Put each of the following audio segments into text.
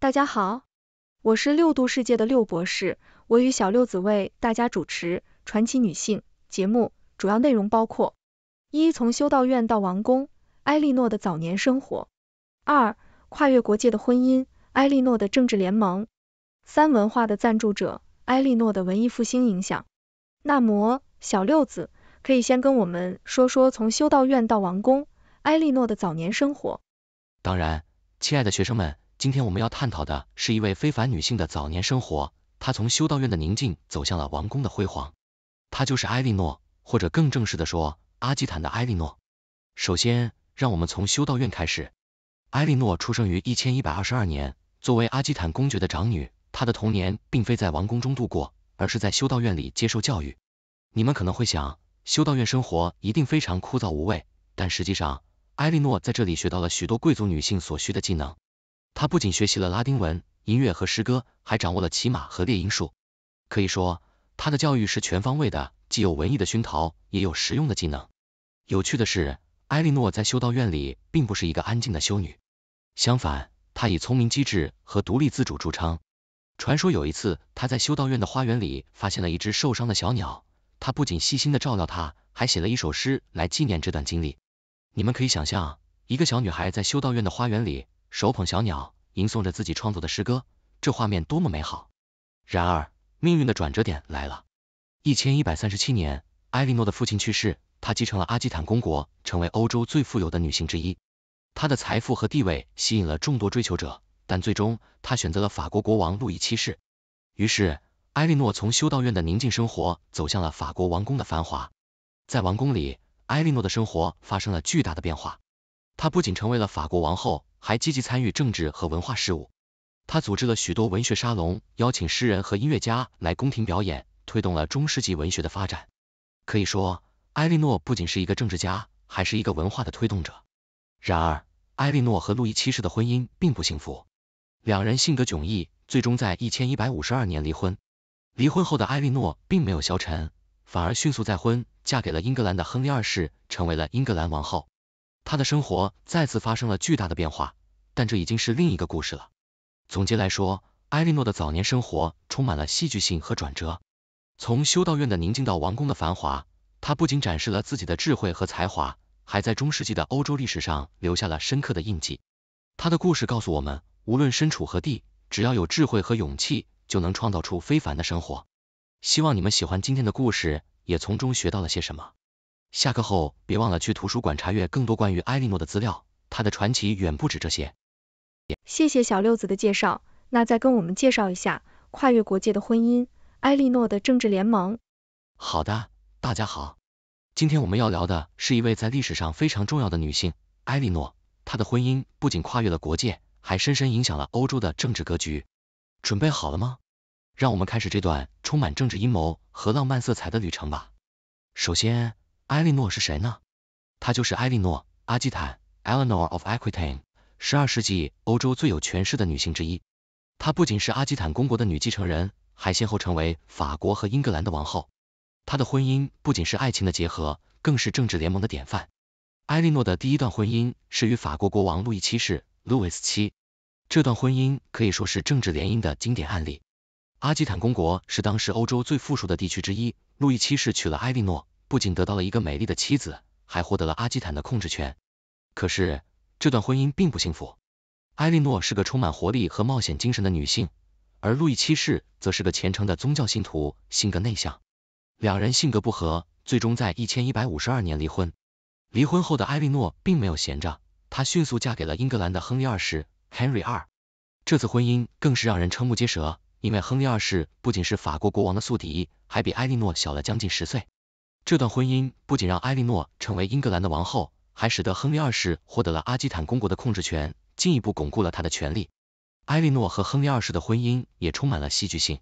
大家好，我是六度世界的六博士，我与小六子为大家主持《传奇女性》节目，主要内容包括：一、从修道院到王宫，埃莉诺的早年生活；二、跨越国界的婚姻，埃莉诺的政治联盟；三、文化的赞助者，埃莉诺的文艺复兴影响。那么，小六子可以先跟我们说说从修道院到王宫，埃莉诺的早年生活。当然，亲爱的学生们。今天我们要探讨的是一位非凡女性的早年生活，她从修道院的宁静走向了王宫的辉煌，她就是埃莉诺，或者更正式的说，阿基坦的埃莉诺。首先，让我们从修道院开始。埃莉诺出生于一千一百二十二年，作为阿基坦公爵的长女，她的童年并非在王宫中度过，而是在修道院里接受教育。你们可能会想，修道院生活一定非常枯燥无味，但实际上，埃莉诺在这里学到了许多贵族女性所需的技能。她不仅学习了拉丁文、音乐和诗歌，还掌握了骑马和猎鹰术。可以说，她的教育是全方位的，既有文艺的熏陶，也有实用的技能。有趣的是，埃莉诺在修道院里并不是一个安静的修女，相反，她以聪明机智和独立自主著称。传说有一次，她在修道院的花园里发现了一只受伤的小鸟，她不仅细心地照料它，还写了一首诗来纪念这段经历。你们可以想象，一个小女孩在修道院的花园里。手捧小鸟，吟诵着自己创作的诗歌，这画面多么美好！然而，命运的转折点来了。一千一百三十七年，埃莉诺的父亲去世，她继承了阿基坦公国，成为欧洲最富有的女性之一。她的财富和地位吸引了众多追求者，但最终她选择了法国国王路易七世。于是，埃莉诺从修道院的宁静生活走向了法国王宫的繁华。在王宫里，埃莉诺的生活发生了巨大的变化。她不仅成为了法国王后。还积极参与政治和文化事务，他组织了许多文学沙龙，邀请诗人和音乐家来宫廷表演，推动了中世纪文学的发展。可以说，埃莉诺不仅是一个政治家，还是一个文化的推动者。然而，埃莉诺和路易七世的婚姻并不幸福，两人性格迥异，最终在一千一百五十二年离婚。离婚后的埃莉诺并没有消沉，反而迅速再婚，嫁给了英格兰的亨利二世，成为了英格兰王后。她的生活再次发生了巨大的变化。但这已经是另一个故事了。总结来说，埃莉诺的早年生活充满了戏剧性和转折，从修道院的宁静到王宫的繁华，她不仅展示了自己的智慧和才华，还在中世纪的欧洲历史上留下了深刻的印记。她的故事告诉我们，无论身处何地，只要有智慧和勇气，就能创造出非凡的生活。希望你们喜欢今天的故事，也从中学到了些什么。下课后别忘了去图书馆查阅更多关于埃莉诺的资料，她的传奇远不止这些。谢谢小六子的介绍，那再跟我们介绍一下跨越国界的婚姻，埃莉诺的政治联盟。好的，大家好，今天我们要聊的是一位在历史上非常重要的女性，埃莉诺，她的婚姻不仅跨越了国界，还深深影响了欧洲的政治格局。准备好了吗？让我们开始这段充满政治阴谋和浪漫色彩的旅程吧。首先，埃莉诺是谁呢？她就是埃莉诺，阿基坦，Eleanor of Aquitaine。十二世纪，欧洲最有权势的女性之一，她不仅是阿基坦公国的女继承人，还先后成为法国和英格兰的王后。她的婚姻不仅是爱情的结合，更是政治联盟的典范。埃莉诺的第一段婚姻是与法国国王路易七世 （Louis 七）这段婚姻可以说是政治联姻的经典案例。阿基坦公国是当时欧洲最富庶的地区之一，路易七世娶了埃莉诺，不仅得到了一个美丽的妻子，还获得了阿基坦的控制权。可是，这段婚姻并不幸福，埃莉诺是个充满活力和冒险精神的女性，而路易七世则是个虔诚的宗教信徒，性格内向。两人性格不合，最终在一千一百五十二年离婚。离婚后的埃莉诺并没有闲着，她迅速嫁给了英格兰的亨利二世 Henry 二。这次婚姻更是让人瞠目结舌，因为亨利二世不仅是法国国王的宿敌，还比埃莉诺小了将近十岁。这段婚姻不仅让埃莉诺成为英格兰的王后。还使得亨利二世获得了阿基坦公国的控制权，进一步巩固了他的权力。埃莉诺和亨利二世的婚姻也充满了戏剧性，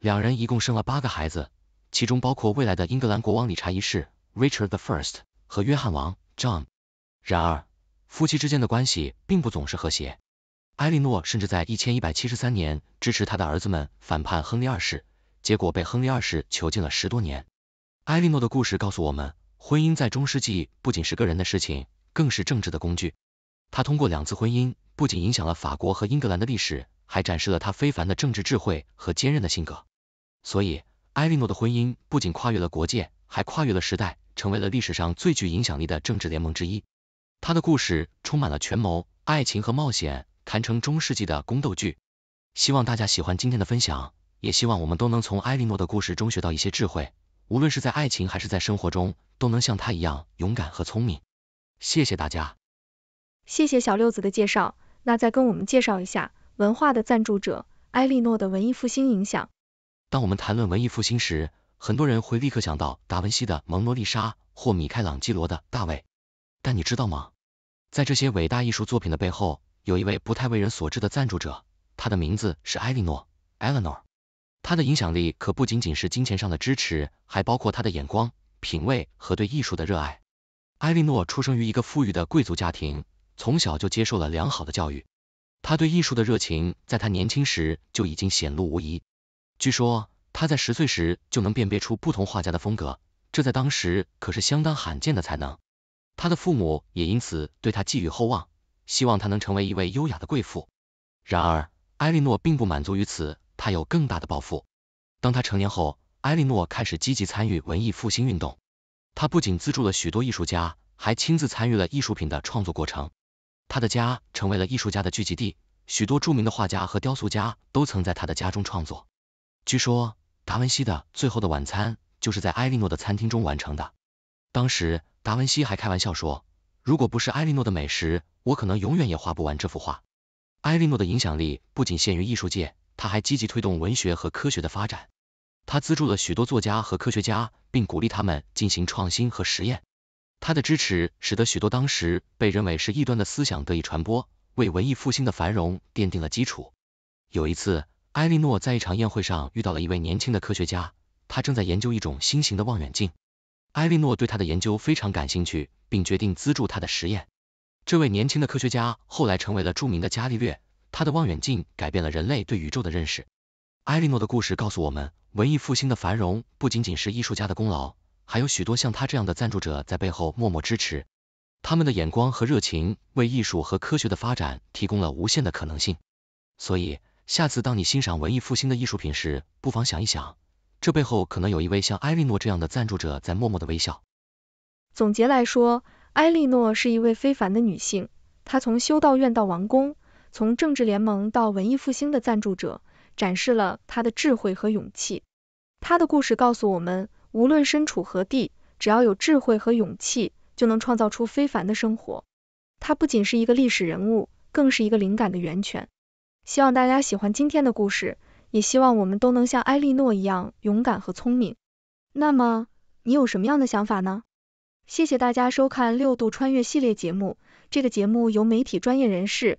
两人一共生了八个孩子，其中包括未来的英格兰国王理查一世 （Richard the First） 和约翰王 （John）。然而，夫妻之间的关系并不总是和谐。埃莉诺甚至在1173年支持他的儿子们反叛亨利二世，结果被亨利二世囚禁了十多年。埃莉诺的故事告诉我们。婚姻在中世纪不仅是个人的事情，更是政治的工具。他通过两次婚姻，不仅影响了法国和英格兰的历史，还展示了他非凡的政治智慧和坚韧的性格。所以，埃莉诺的婚姻不仅跨越了国界，还跨越了时代，成为了历史上最具影响力的政治联盟之一。他的故事充满了权谋、爱情和冒险，堪称中世纪的宫斗剧。希望大家喜欢今天的分享，也希望我们都能从埃莉诺的故事中学到一些智慧。无论是在爱情还是在生活中，都能像他一样勇敢和聪明。谢谢大家，谢谢小六子的介绍。那再跟我们介绍一下文化的赞助者埃莉诺的文艺复兴影响。当我们谈论文艺复兴时，很多人会立刻想到达文西的蒙娜丽莎或米开朗基罗的大卫。但你知道吗？在这些伟大艺术作品的背后，有一位不太为人所知的赞助者，他的名字是埃莉诺，Eleanor。她的影响力可不仅仅是金钱上的支持，还包括她的眼光、品味和对艺术的热爱。埃莉诺出生于一个富裕的贵族家庭，从小就接受了良好的教育。她对艺术的热情在她年轻时就已经显露无遗。据说她在十岁时就能辨别出不同画家的风格，这在当时可是相当罕见的才能。她的父母也因此对她寄予厚望，希望她能成为一位优雅的贵妇。然而，埃莉诺并不满足于此。他有更大的抱负。当他成年后，埃莉诺开始积极参与文艺复兴运动。他不仅资助了许多艺术家，还亲自参与了艺术品的创作过程。他的家成为了艺术家的聚集地，许多著名的画家和雕塑家都曾在他的家中创作。据说达文西的《最后的晚餐》就是在埃莉诺的餐厅中完成的。当时达文西还开玩笑说：“如果不是埃莉诺的美食，我可能永远也画不完这幅画。”埃莉诺的影响力不仅限于艺术界。他还积极推动文学和科学的发展，他资助了许多作家和科学家，并鼓励他们进行创新和实验。他的支持使得许多当时被认为是异端的思想得以传播，为文艺复兴的繁荣奠定了基础。有一次，埃莉诺在一场宴会上遇到了一位年轻的科学家，他正在研究一种新型的望远镜。埃莉诺对他的研究非常感兴趣，并决定资助他的实验。这位年轻的科学家后来成为了著名的伽利略。他的望远镜改变了人类对宇宙的认识。埃莉诺的故事告诉我们，文艺复兴的繁荣不仅仅是艺术家的功劳，还有许多像他这样的赞助者在背后默默支持。他们的眼光和热情为艺术和科学的发展提供了无限的可能性。所以，下次当你欣赏文艺复兴的艺术品时，不妨想一想，这背后可能有一位像埃莉诺这样的赞助者在默默的微笑。总结来说，埃莉诺是一位非凡的女性，她从修道院到王宫。从政治联盟到文艺复兴的赞助者，展示了他的智慧和勇气。他的故事告诉我们，无论身处何地，只要有智慧和勇气，就能创造出非凡的生活。他不仅是一个历史人物，更是一个灵感的源泉。希望大家喜欢今天的故事，也希望我们都能像埃莉诺一样勇敢和聪明。那么，你有什么样的想法呢？谢谢大家收看六度穿越系列节目。这个节目由媒体专业人士。